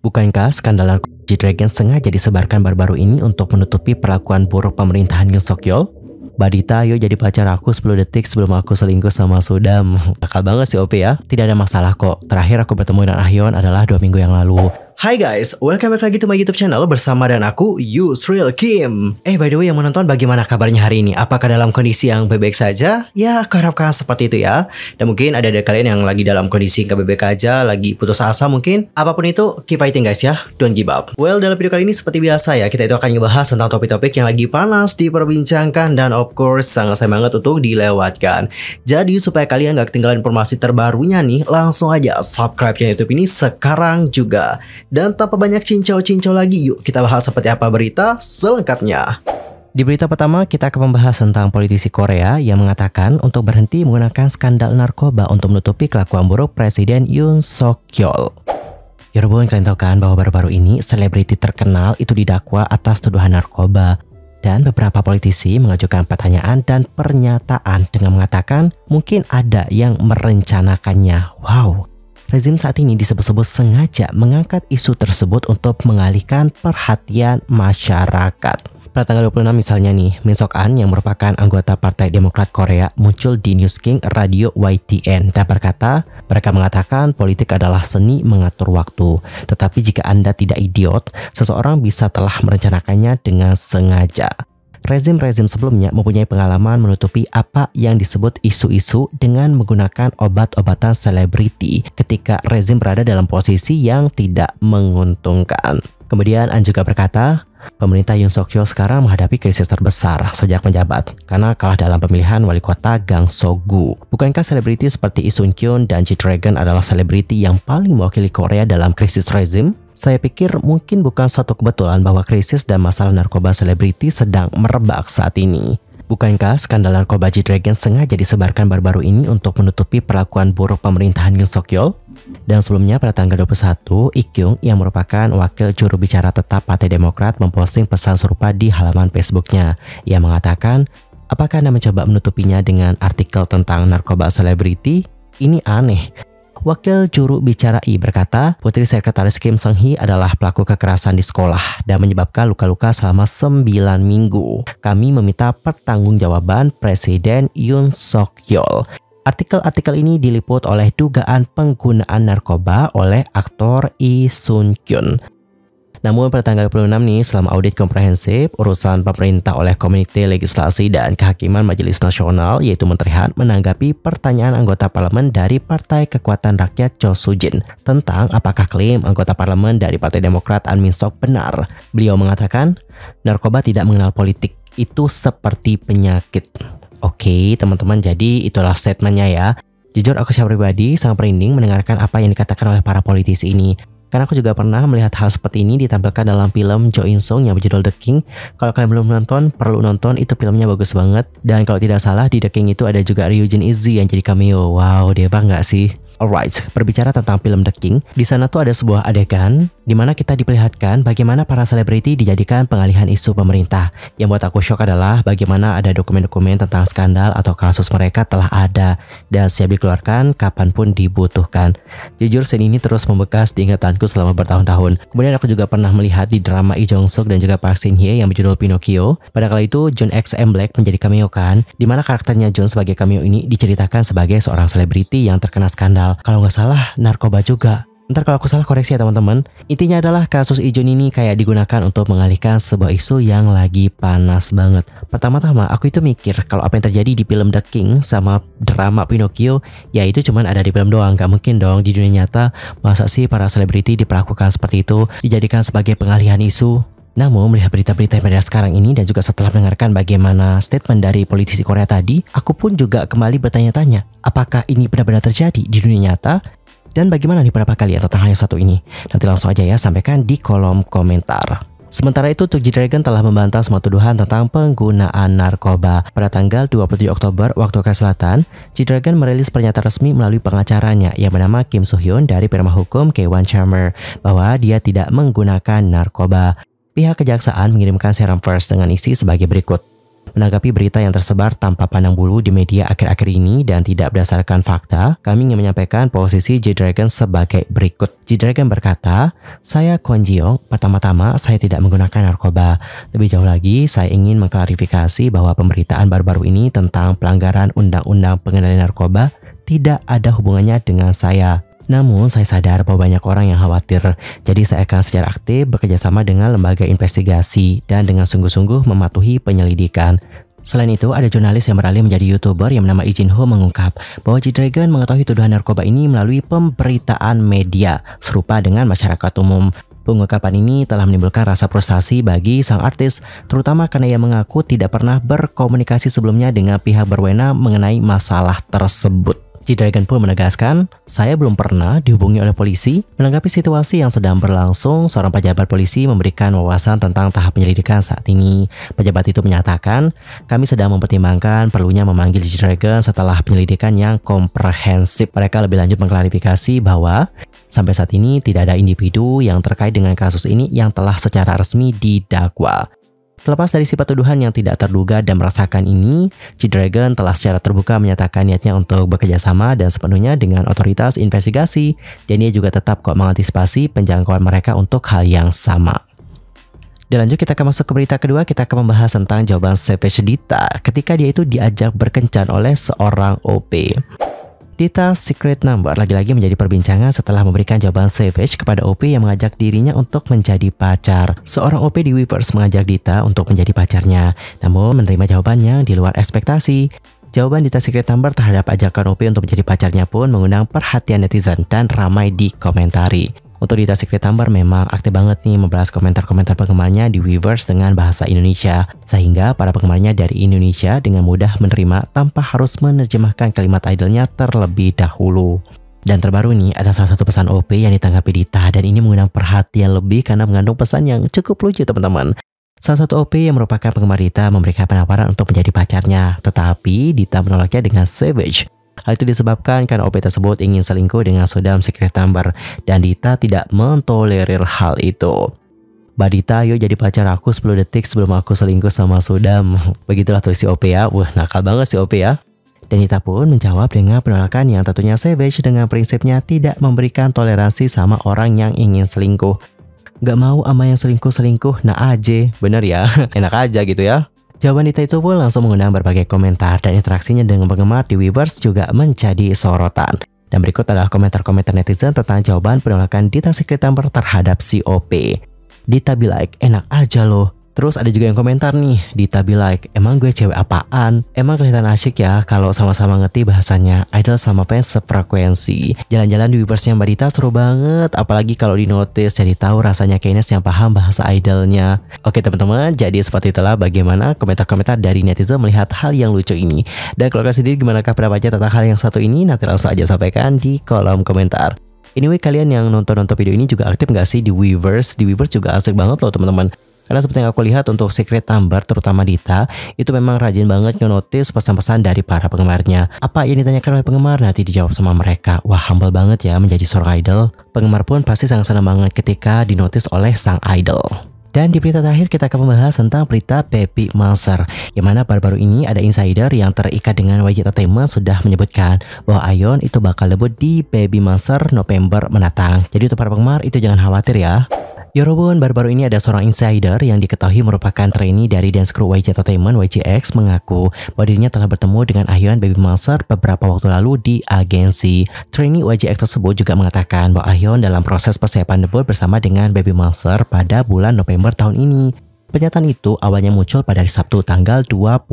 Bukankah skandal G Dragon sengaja disebarkan baru-baru ini untuk menutupi perlakuan buruk pemerintahan Yoon Sok Yeol? Badita ayo jadi pacar aku 10 detik sebelum aku selingkuh sama Sudam. Bakal banget sih OP ya. Tidak ada masalah kok. Terakhir aku bertemu dengan Ahyon adalah dua minggu yang lalu. Hai guys, welcome back lagi to my YouTube channel bersama dan aku Yusril Kim. Eh by the way yang menonton bagaimana kabarnya hari ini? Apakah dalam kondisi yang baik saja? Ya, harapkan seperti itu ya. Dan mungkin ada dari kalian yang lagi dalam kondisi yang baik-baik aja, lagi putus asa mungkin. Apapun itu, keep fighting guys ya. Don't give up. Well, dalam video kali ini seperti biasa ya, kita itu akan ngebahas tentang topik-topik yang lagi panas diperbincangkan dan of course sangat banget untuk dilewatkan. Jadi supaya kalian gak ketinggalan informasi terbarunya nih, langsung aja subscribe channel YouTube ini sekarang juga. Dan tanpa banyak cincau-cincau lagi, yuk kita bahas seperti apa berita selengkapnya. Di berita pertama, kita akan membahas tentang politisi Korea yang mengatakan untuk berhenti menggunakan skandal narkoba untuk menutupi kelakuan buruk Presiden Yoon Suk Yeol. Yorobon, ya, kalian tahu kan bahwa baru-baru ini selebriti terkenal itu didakwa atas tuduhan narkoba. Dan beberapa politisi mengajukan pertanyaan dan pernyataan dengan mengatakan mungkin ada yang merencanakannya. Wow, rezim saat ini disebut-sebut sengaja mengangkat isu tersebut untuk mengalihkan perhatian masyarakat. Pada tanggal 26 misalnya nih, Min Sok An yang merupakan anggota Partai Demokrat Korea muncul di News King Radio YTN dan berkata, mereka mengatakan politik adalah seni mengatur waktu. Tetapi jika Anda tidak idiot, seseorang bisa telah merencanakannya dengan sengaja rezim-rezim sebelumnya mempunyai pengalaman menutupi apa yang disebut isu-isu dengan menggunakan obat-obatan selebriti ketika rezim berada dalam posisi yang tidak menguntungkan. Kemudian An juga berkata, Pemerintah Yoon Suk Yeol sekarang menghadapi krisis terbesar sejak menjabat karena kalah dalam pemilihan wali kota Gang Sogu. Bukankah selebriti seperti Lee Sun Kyun dan Ji Dragon adalah selebriti yang paling mewakili Korea dalam krisis rezim? Saya pikir mungkin bukan suatu kebetulan bahwa krisis dan masalah narkoba selebriti sedang merebak saat ini. Bukankah skandal narkoba G-Dragon sengaja disebarkan baru-baru ini untuk menutupi perlakuan buruk pemerintahan Yoon Suk Yeol? Dan sebelumnya pada tanggal 21, Ikyung yang merupakan wakil juru bicara tetap Partai Demokrat memposting pesan serupa di halaman Facebooknya. Ia mengatakan, apakah Anda mencoba menutupinya dengan artikel tentang narkoba selebriti? Ini aneh, Wakil juru bicara I berkata, putri sekretaris Kim sang Hee adalah pelaku kekerasan di sekolah dan menyebabkan luka-luka selama 9 minggu. Kami meminta pertanggungjawaban Presiden Yoon suk Yeol. Artikel-artikel ini diliput oleh dugaan penggunaan narkoba oleh aktor Lee Sun Kyun. Namun pada tanggal 26 nih, selama audit komprehensif, urusan pemerintah oleh Komite Legislasi dan Kehakiman Majelis Nasional yaitu menteri Han, menanggapi pertanyaan anggota parlemen dari Partai Kekuatan Rakyat Cho Jin tentang apakah klaim anggota parlemen dari Partai Demokrat An Min Sok benar. Beliau mengatakan, narkoba tidak mengenal politik, itu seperti penyakit. Oke, teman-teman, jadi itulah statementnya ya. Jujur aku secara pribadi sangat merinding mendengarkan apa yang dikatakan oleh para politisi ini. Karena aku juga pernah melihat hal seperti ini ditampilkan dalam film Jo In Sung yang berjudul The King. Kalau kalian belum nonton, perlu nonton, itu filmnya bagus banget. Dan kalau tidak salah, di The King itu ada juga Ryujin Izzy yang jadi cameo. Wow, dia bangga sih. Alright, berbicara tentang film The King, di sana tuh ada sebuah adegan di mana kita diperlihatkan bagaimana para selebriti dijadikan pengalihan isu pemerintah. Yang buat aku shock adalah bagaimana ada dokumen-dokumen tentang skandal atau kasus mereka telah ada dan siap dikeluarkan kapanpun dibutuhkan. Jujur, scene ini terus membekas di ingatanku selama bertahun-tahun. Kemudian aku juga pernah melihat di drama Lee Jong Suk dan juga Park Shin Hye yang berjudul Pinocchio. Pada kali itu, John X. M. Black menjadi cameo kan, di mana karakternya John sebagai cameo ini diceritakan sebagai seorang selebriti yang terkena skandal. Kalau nggak salah, narkoba juga. Ntar kalau aku salah koreksi ya teman-teman. Intinya adalah kasus Ijun ini kayak digunakan untuk mengalihkan sebuah isu yang lagi panas banget. Pertama-tama aku itu mikir kalau apa yang terjadi di film The King sama drama Pinocchio ya itu cuman ada di film doang. Gak mungkin dong di dunia nyata masa sih para selebriti diperlakukan seperti itu dijadikan sebagai pengalihan isu. Namun melihat berita-berita yang media sekarang ini dan juga setelah mendengarkan bagaimana statement dari politisi Korea tadi, aku pun juga kembali bertanya-tanya, apakah ini benar-benar terjadi di dunia nyata dan bagaimana nih pendapat kalian tentang hal yang satu ini? Nanti langsung aja ya sampaikan di kolom komentar. Sementara itu, Tugji Dragon telah membantah semua tuduhan tentang penggunaan narkoba. Pada tanggal 27 Oktober waktu Korea Selatan, G Dragon merilis pernyataan resmi melalui pengacaranya yang bernama Kim Soo Hyun dari firma hukum K1 Chamber bahwa dia tidak menggunakan narkoba. Pihak kejaksaan mengirimkan serum first dengan isi sebagai berikut. Menanggapi berita yang tersebar tanpa pandang bulu di media akhir-akhir ini dan tidak berdasarkan fakta, kami ingin menyampaikan posisi G-Dragon sebagai berikut. G-Dragon berkata, Saya Kwon Jiong, pertama-tama saya tidak menggunakan narkoba. Lebih jauh lagi, saya ingin mengklarifikasi bahwa pemberitaan baru-baru ini tentang pelanggaran Undang-Undang Pengendalian Narkoba tidak ada hubungannya dengan saya. Namun, saya sadar bahwa banyak orang yang khawatir, jadi saya akan secara aktif bekerjasama dengan lembaga investigasi dan dengan sungguh-sungguh mematuhi penyelidikan. Selain itu, ada jurnalis yang beralih menjadi YouTuber yang bernama Ijin Ho mengungkap bahwa G-Dragon mengetahui tuduhan narkoba ini melalui pemberitaan media serupa dengan masyarakat umum. Pengungkapan ini telah menimbulkan rasa frustasi bagi sang artis, terutama karena ia mengaku tidak pernah berkomunikasi sebelumnya dengan pihak berwenang mengenai masalah tersebut. Jidragon pun menegaskan, saya belum pernah dihubungi oleh polisi menanggapi situasi yang sedang berlangsung. Seorang pejabat polisi memberikan wawasan tentang tahap penyelidikan saat ini. Pejabat itu menyatakan, kami sedang mempertimbangkan perlunya memanggil Jidragon setelah penyelidikan yang komprehensif. Mereka lebih lanjut mengklarifikasi bahwa sampai saat ini tidak ada individu yang terkait dengan kasus ini yang telah secara resmi didakwa. Terlepas dari sifat tuduhan yang tidak terduga dan merasakan ini, G Dragon telah secara terbuka menyatakan niatnya untuk bekerja sama dan sepenuhnya dengan otoritas investigasi, dan ia juga tetap kok mengantisipasi penjangkauan mereka untuk hal yang sama. Dan lanjut kita akan masuk ke berita kedua, kita akan membahas tentang jawaban Savage Dita ketika dia itu diajak berkencan oleh seorang OP. Dita Secret Number lagi-lagi menjadi perbincangan setelah memberikan jawaban Savage kepada OP yang mengajak dirinya untuk menjadi pacar. Seorang OP di Weavers mengajak Dita untuk menjadi pacarnya, namun menerima jawabannya di luar ekspektasi. Jawaban Dita Secret Number terhadap ajakan OP untuk menjadi pacarnya pun mengundang perhatian netizen dan ramai di komentari. Otoritas Sekretambar memang aktif banget nih membalas komentar-komentar penggemarnya di Weverse dengan bahasa Indonesia, sehingga para penggemarnya dari Indonesia dengan mudah menerima tanpa harus menerjemahkan kalimat idolnya terlebih dahulu. Dan terbaru nih, ada salah satu pesan OP yang ditanggapi Dita dan ini mengundang perhatian lebih karena mengandung pesan yang cukup lucu teman-teman. Salah satu OP yang merupakan penggemar Dita memberikan penawaran untuk menjadi pacarnya, tetapi Dita menolaknya dengan savage. Hal itu disebabkan karena OP tersebut ingin selingkuh dengan Sodam Secret Number dan Dita tidak mentolerir hal itu. Mbak Dita, yuk jadi pacar aku 10 detik sebelum aku selingkuh sama Sodam. Begitulah tulis si OP ya. Wah, nakal banget si OP ya. Dan Dita pun menjawab dengan penolakan yang tentunya savage dengan prinsipnya tidak memberikan toleransi sama orang yang ingin selingkuh. Gak mau ama yang selingkuh-selingkuh, nah aja, bener ya, enak aja gitu ya. Jawaban Dita itu pun langsung mengundang berbagai komentar dan interaksinya dengan penggemar di Weverse juga menjadi sorotan. Dan berikut adalah komentar-komentar netizen tentang jawaban penolakan Dita Secret Number terhadap COP. Dita be like, enak aja loh, Terus ada juga yang komentar nih, di tabi like, emang gue cewek apaan? Emang kelihatan asyik ya kalau sama-sama ngerti bahasanya idol sama fans sefrekuensi. Jalan-jalan di Weverse Mbak Dita seru banget, apalagi kalau di notice jadi tahu rasanya kayaknya yang paham bahasa idolnya. Oke teman-teman, jadi seperti itulah bagaimana komentar-komentar dari netizen melihat hal yang lucu ini. Dan kalau kalian sendiri gimana pendapatnya tentang hal yang satu ini, nanti langsung aja sampaikan di kolom komentar. Anyway, kalian yang nonton-nonton video ini juga aktif nggak sih di Weverse? Di Weverse juga asik banget loh teman-teman karena seperti yang aku lihat untuk Secret Number terutama Dita itu memang rajin banget nyonotis pesan-pesan dari para penggemarnya. Apa yang ditanyakan oleh penggemar nah, nanti dijawab sama mereka. Wah humble banget ya menjadi seorang idol. Penggemar pun pasti sangat senang banget ketika dinotis oleh sang idol. Dan di berita terakhir kita akan membahas tentang berita Baby Monster Yang mana baru-baru ini ada insider yang terikat dengan YG tema sudah menyebutkan Bahwa Ayon itu bakal debut di Baby Monster November mendatang Jadi untuk para penggemar itu jangan khawatir ya Yorobun, ya baru-baru ini ada seorang insider yang diketahui merupakan trainee dari dance crew YG Entertainment YGX mengaku bahwa dirinya telah bertemu dengan Ahyun Baby Monster beberapa waktu lalu di agensi. Trainee YGX tersebut juga mengatakan bahwa Ahyun dalam proses persiapan debut bersama dengan Baby Monster pada bulan November tahun ini. Pernyataan itu awalnya muncul pada hari Sabtu tanggal 28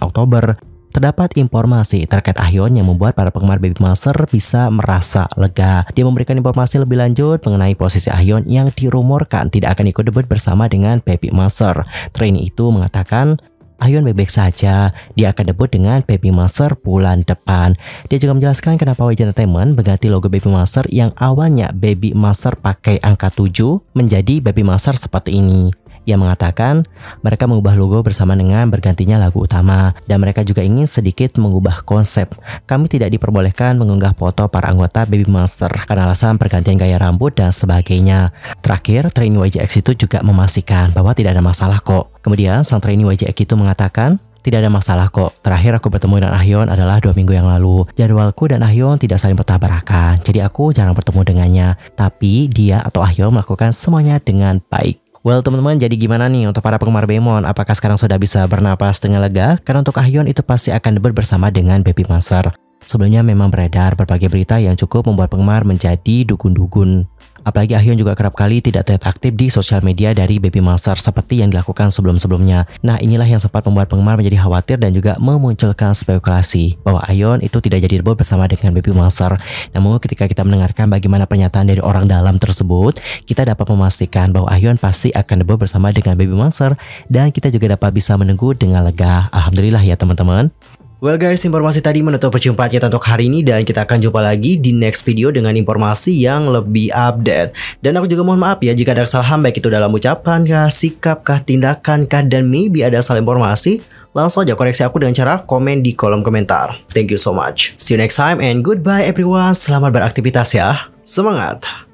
Oktober Terdapat informasi terkait Ahyon yang membuat para penggemar Baby Monster bisa merasa lega. Dia memberikan informasi lebih lanjut mengenai posisi Ahyon yang dirumorkan tidak akan ikut debut bersama dengan Baby Monster. Trainee itu mengatakan, Ahyon baik-baik saja. Dia akan debut dengan Baby Master bulan depan. Dia juga menjelaskan kenapa YG Entertainment mengganti logo Baby Master yang awalnya Baby Master pakai angka 7 menjadi Baby Master seperti ini. Ia mengatakan mereka mengubah logo bersama dengan bergantinya lagu utama dan mereka juga ingin sedikit mengubah konsep. Kami tidak diperbolehkan mengunggah foto para anggota Baby Monster karena alasan pergantian gaya rambut dan sebagainya. Terakhir, trainee YJX itu juga memastikan bahwa tidak ada masalah kok. Kemudian sang trainee YJX itu mengatakan, tidak ada masalah kok. Terakhir aku bertemu dengan Ahyon adalah dua minggu yang lalu. Jadwalku dan Ahyon tidak saling bertabrakan, jadi aku jarang bertemu dengannya. Tapi dia atau Ahyon melakukan semuanya dengan baik. Well teman-teman jadi gimana nih untuk para penggemar Bemon Apakah sekarang sudah bisa bernapas dengan lega? Karena untuk Ahyun itu pasti akan debut bersama dengan Baby Master Sebelumnya memang beredar berbagai berita yang cukup membuat penggemar menjadi dukun-dukun. Apalagi Ahyun juga kerap kali tidak terlihat aktif di sosial media dari Baby Monster seperti yang dilakukan sebelum-sebelumnya. Nah inilah yang sempat membuat penggemar menjadi khawatir dan juga memunculkan spekulasi bahwa Ahyun itu tidak jadi debut bersama dengan Baby Monster. Namun ketika kita mendengarkan bagaimana pernyataan dari orang dalam tersebut, kita dapat memastikan bahwa Ahyun pasti akan debut bersama dengan Baby Monster dan kita juga dapat bisa menunggu dengan lega. Alhamdulillah ya teman-teman. Well guys, informasi tadi menutup perjumpaan kita untuk hari ini dan kita akan jumpa lagi di next video dengan informasi yang lebih update. Dan aku juga mohon maaf ya jika ada kesalahan baik itu dalam ucapan kah, sikap kah, tindakan kah, dan maybe ada salah informasi, langsung aja koreksi aku dengan cara komen di kolom komentar. Thank you so much. See you next time and goodbye everyone. Selamat beraktivitas ya. Semangat!